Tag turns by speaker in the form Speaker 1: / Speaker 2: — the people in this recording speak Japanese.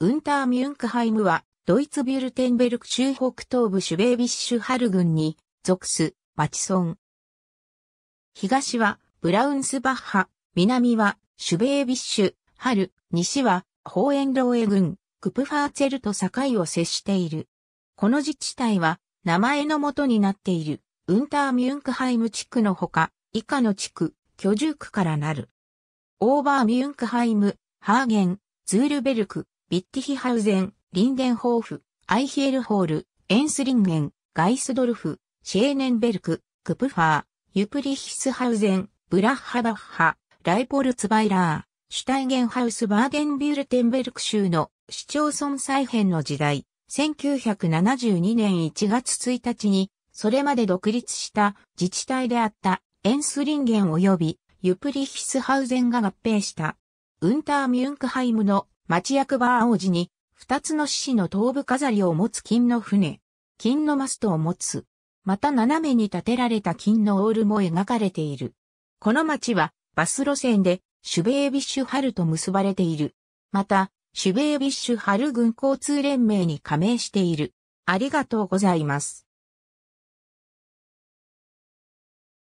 Speaker 1: ウンターミュンクハイムは、ドイツビュルテンベルク州北
Speaker 2: 東部シュベービッシュハル郡に属す町村。東はブラウンスバッハ、南はシュベービッシュ、ハル、西はホーエンローエ郡、クプファーツェルと境を接している。この自治体は名前の元になっているウンターミュンクハイム地区のほか、以下の地区、居住区からなる。オーバーミュンクハイム、ハーゲン、ズールベルク、ビッティヒハウゼン、リンデンホーフ、アイヒエルホール、エンスリンゲン、ガイスドルフ、シェーネンベルク、クプファー、ユプリヒスハウゼン、ブラッハバッハ、ライポルツバイラー、シュタイゲンハウスバーデンビュルテンベルク州の市町村再編の時代、1972年1月1日に、それまで独立した自治体であったエンスリンゲン及びユプリヒスハウゼンが合併した。ウンターミュンクハイムの町役場青路に、二つの獅子の頭部飾りを持つ金の船、金のマストを持つ。また斜めに立てられた金のオールも描かれている。この町はバス路線でシュベービッシュハルと結ばれている。
Speaker 1: また、シュベービッシュハル軍交通連盟に加盟している。ありがとうございます。